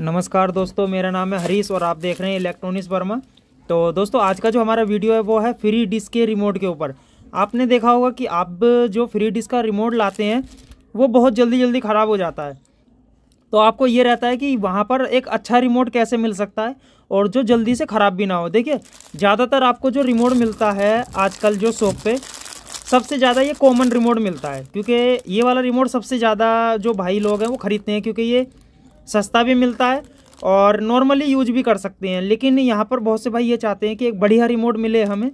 नमस्कार दोस्तों मेरा नाम है हरीश और आप देख रहे हैं इलेक्ट्रॉनिक्स वर्मा तो दोस्तों आज का जो हमारा वीडियो है वो है फ्री डिस्क के रिमोट के ऊपर आपने देखा होगा कि आप जो फ्री डिस्क का रिमोट लाते हैं वो बहुत जल्दी जल्दी ख़राब हो जाता है तो आपको ये रहता है कि वहाँ पर एक अच्छा रिमोट कैसे मिल सकता है और जो जल्दी से ख़राब भी ना हो देखिए ज़्यादातर आपको जो रिमोट मिलता है आजकल जो शॉप पे सबसे ज़्यादा ये कॉमन रिमोट मिलता है क्योंकि ये वाला रिमोट सबसे ज़्यादा जो भाई लोग हैं वो ख़रीदते हैं क्योंकि ये सस्ता भी मिलता है और नॉर्मली यूज भी कर सकते हैं लेकिन यहाँ पर बहुत से भाई ये चाहते हैं कि एक बढ़िया रिमोट मिले हमें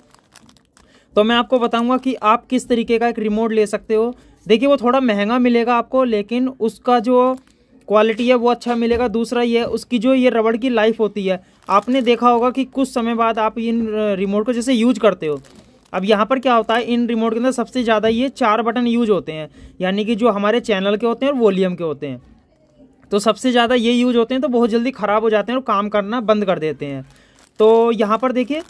तो मैं आपको बताऊँगा कि आप किस तरीके का एक रिमोट ले सकते हो देखिए वो थोड़ा महंगा मिलेगा आपको लेकिन उसका जो क्वालिटी है वो अच्छा मिलेगा दूसरा ये उसकी जो ये रबड़ की लाइफ होती है आपने देखा होगा कि कुछ समय बाद आप इन रिमोट को जैसे यूज करते हो अब यहाँ पर क्या होता है इन रिमोट के अंदर सबसे ज़्यादा ये चार बटन यूज होते हैं यानी कि जो हमारे चैनल के होते हैं और वॉल्यूम के होते हैं तो सबसे ज़्यादा ये यूज होते हैं तो बहुत जल्दी ख़राब हो जाते हैं और काम करना बंद कर देते हैं तो यहाँ पर देखिए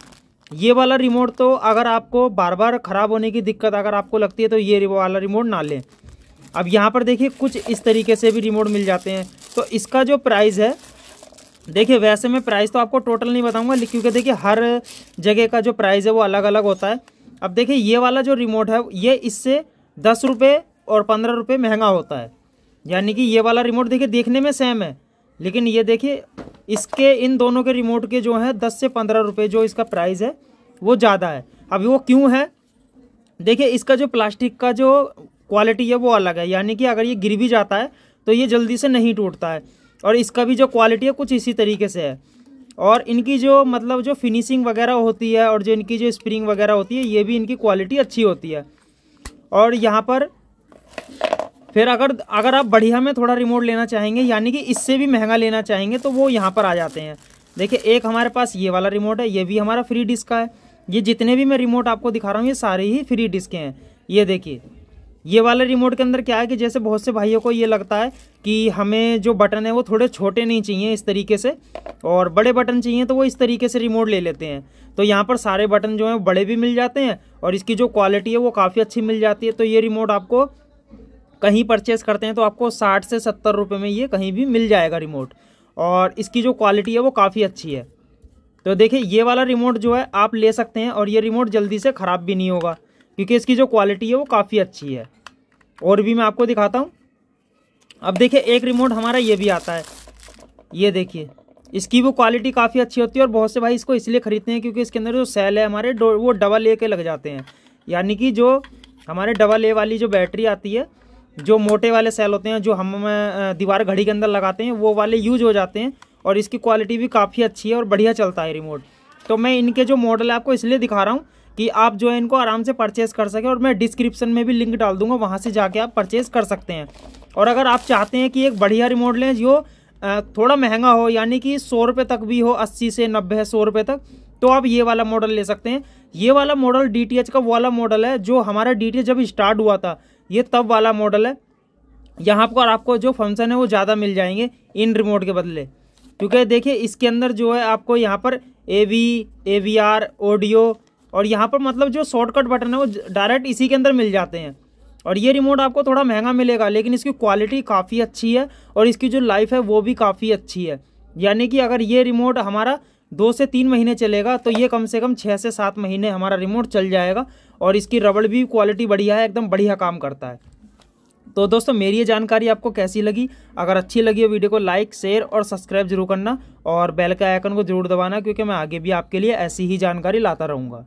ये वाला रिमोट तो अगर आपको बार बार ख़राब होने की दिक्कत अगर आपको लगती है तो ये वाला रिमोट ना लें अब यहाँ पर देखिए कुछ इस तरीके से भी रिमोट मिल जाते हैं तो इसका जो प्राइस है देखिए वैसे मैं प्राइस तो आपको टोटल नहीं बताऊंगा क्योंकि देखिए हर जगह का जो प्राइस है वो अलग अलग होता है अब देखिए ये वाला जो रिमोट है ये इससे दस रुपये और पंद्रह रुपये महंगा होता है यानी कि ये वाला रिमोट देखिए देखने में सेम है लेकिन ये देखिए इसके इन दोनों के रिमोट के जो है दस से पंद्रह रुपये जो इसका प्राइस है वो ज़्यादा है अभी वो क्यों है देखिए इसका जो प्लास्टिक का जो क्वालिटी है वो अलग है यानी कि अगर ये गिर भी जाता है तो ये जल्दी से नहीं टूटता है और इसका भी जो क्वालिटी है कुछ इसी तरीके से है और इनकी जो मतलब जो फिनिशिंग वगैरह होती है और जो इनकी जो स्प्रिंग वगैरह होती है ये भी इनकी क्वालिटी अच्छी होती है और यहाँ पर फिर अगर अगर आप बढ़िया में थोड़ा रिमोट लेना चाहेंगे यानी कि इससे भी महंगा लेना चाहेंगे तो वो यहाँ पर आ जाते हैं देखिए एक हमारे पास ये वाला रिमोट है ये भी हमारा फ्री डिस्क का है ये जितने भी मैं रिमोट आपको दिखा रहा हूँ ये सारे ही फ्री डिस्क हैं ये देखिए ये वाले रिमोट के अंदर क्या है कि जैसे बहुत से भाइयों को ये लगता है कि हमें जो बटन है वो थोड़े छोटे नहीं चाहिए इस तरीके से और बड़े बटन चाहिए तो वो इस तरीके से रिमोट ले लेते हैं तो यहाँ पर सारे बटन जो हैं बड़े भी मिल जाते हैं और इसकी जो क्वालिटी है वो काफ़ी अच्छी मिल जाती है तो ये रिमोट आपको कहीं परचेस करते हैं तो आपको साठ से सत्तर रुपये में ये कहीं भी मिल जाएगा रिमोट और इसकी जो क्वालिटी है वो काफ़ी अच्छी है तो देखिए ये वाला रिमोट जो है आप ले सकते हैं और ये रिमोट जल्दी से ख़राब भी नहीं होगा क्योंकि इसकी जो क्वालिटी है वो काफ़ी अच्छी है और भी मैं आपको दिखाता हूँ अब देखिए एक रिमोट हमारा ये भी आता है ये देखिए इसकी वो क्वालिटी काफ़ी अच्छी होती है और बहुत से भाई इसको इसलिए ख़रीदते हैं क्योंकि इसके अंदर जो सेल है हमारे वो डबल ए के लग जाते हैं यानी कि जो हमारे डबल ए वाली जो बैटरी आती है जो मोटे वाले सेल होते हैं जो हम दीवार घड़ी के अंदर लगाते हैं वो वाले यूज हो जाते हैं और इसकी क्वालिटी भी काफ़ी अच्छी है और बढ़िया चलता है रिमोट तो मैं इनके जो मॉडल है आपको इसलिए दिखा रहा हूँ कि आप जो है इनको आराम से परचेस कर सकें और मैं डिस्क्रिप्शन में भी लिंक डाल दूंगा वहाँ से जाके आप परचेस कर सकते हैं और अगर आप चाहते हैं कि एक बढ़िया रिमोट लें जो थोड़ा महंगा हो यानी कि सौ रुपये तक भी हो अस्सी से नब्बे सौ रुपये तक तो आप ये वाला मॉडल ले सकते हैं ये वाला मॉडल डी का वो वाला मॉडल है जो हमारा डी जब स्टार्ट हुआ था ये तब वाला मॉडल है यहाँ पर आपको जो फंक्शन है वो ज़्यादा मिल जाएंगे इन रिमोट के बदले क्योंकि देखिए इसके अंदर जो है आपको यहाँ पर A V A V R audio और यहाँ पर मतलब जो शॉर्टकट बटन है वो डायरेक्ट इसी के अंदर मिल जाते हैं और ये रिमोट आपको थोड़ा महंगा मिलेगा लेकिन इसकी क्वालिटी काफ़ी अच्छी है और इसकी जो लाइफ है वो भी काफ़ी अच्छी है यानी कि अगर ये रिमोट हमारा दो से तीन महीने चलेगा तो ये कम से कम छः से सात महीने हमारा रिमोट चल जाएगा और इसकी रबड़ भी क्वालिटी बढ़िया है एकदम बढ़िया काम करता है तो दोस्तों मेरी ये जानकारी आपको कैसी लगी अगर अच्छी लगी हो वीडियो को लाइक शेयर और सब्सक्राइब जरूर करना और बेल के आइकन को जरूर दबाना क्योंकि मैं आगे भी आपके लिए ऐसी ही जानकारी लाता रहूँगा